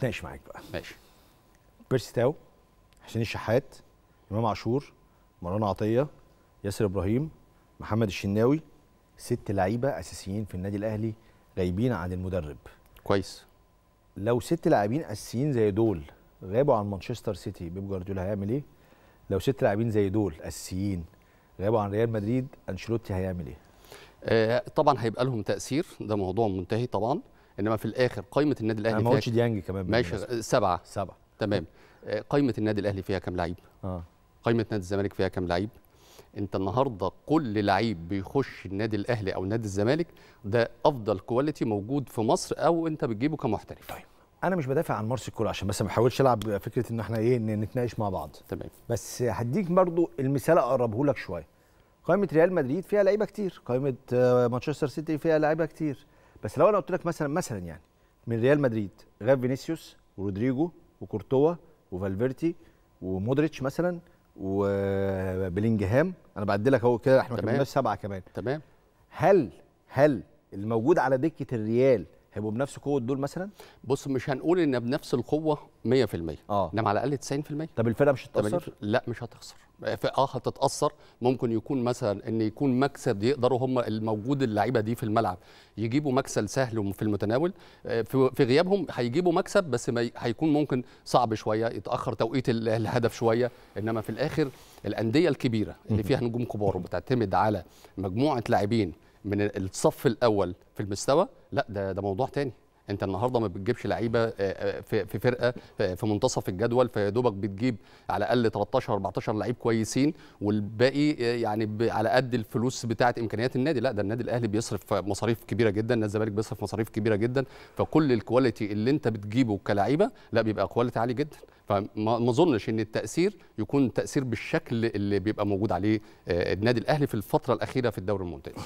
اتناقش معاك بقى ماشي بيرسي تاو حسين الشحات امام عاشور مروان عطيه ياسر ابراهيم محمد الشناوي ست لعيبه اساسيين في النادي الاهلي غايبين عن المدرب كويس لو ست لاعبين اساسيين زي دول غابوا عن مانشستر سيتي بيب جوارديولا هيعمل ايه لو ست لاعبين زي دول اساسيين غابوا عن ريال مدريد انشيلوتي هيعمل ايه آه طبعا هيبقى لهم تاثير ده موضوع منتهي طبعا انما في الاخر قائمه النادي الاهلي ما قلتش ديانج كمان ماشي سبعه سبعه تمام آه، قائمه النادي الاهلي فيها كام لعيب؟ اه قائمه نادي الزمالك فيها كام لعيب؟ انت النهارده كل لعيب بيخش النادي الاهلي او نادي الزمالك ده افضل كواليتي موجود في مصر او انت بتجيبه كمحترف طيب انا مش بدافع عن مارسيل كولر عشان بس ما بحاولش العب فكره ان احنا ايه نتناقش مع بعض تمام بس هديك برضو المثال اقربه لك شويه قائمه ريال مدريد فيها لعيبه كتير قائمه آه، مانشستر سيتي فيها لعيبه كتير بس لو انا قلت لك مثلا مثلا يعني من ريال مدريد غاب فينيسيوس ورودريجو وكورتوا وفالفيرتي ومودريتش مثلا وبلينجهام انا بعدي لك اهو كده احنا كملنا سبعه كمان تمام هل هل الموجود على دكه الريال هيبقوا بنفس قوه دول مثلا بص مش هنقول ان بنفس القوه 100% اه انما على الاقل 90% طب الفرقه مش هتتاثر لا مش هتخسر اه هتتاثر ممكن يكون مثلا ان يكون مكسب يقدروا هم الموجود اللعيبه دي في الملعب يجيبوا مكسب سهل وفي المتناول آه، في غيابهم هيجيبوا مكسب بس هيكون ممكن صعب شويه يتاخر توقيت الهدف شويه انما في الاخر الانديه الكبيره اللي فيها نجوم كبار وبتعتمد على مجموعه لاعبين من الصف الاول في المستوى لا ده ده موضوع تاني انت النهارده ما بتجيبش لعيبه آه، آه، في فرقه آه، في منتصف الجدول فيا دوبك بتجيب على الاقل 13 14 لعيب كويسين والباقي يعني على قد الفلوس بتاعه امكانيات النادي لا ده النادي الاهلي بيصرف مصاريف كبيره جدا نادي الزمالك بيصرف مصاريف كبيره جدا فكل الكواليتي اللي انت بتجيبه كلعيبه لا بيبقى كواليتي عالي جدا فما اظنش ان التاثير يكون تاثير بالشكل اللي بيبقى موجود عليه النادي الاهلي في الفتره الاخيره في الدوري الممتاز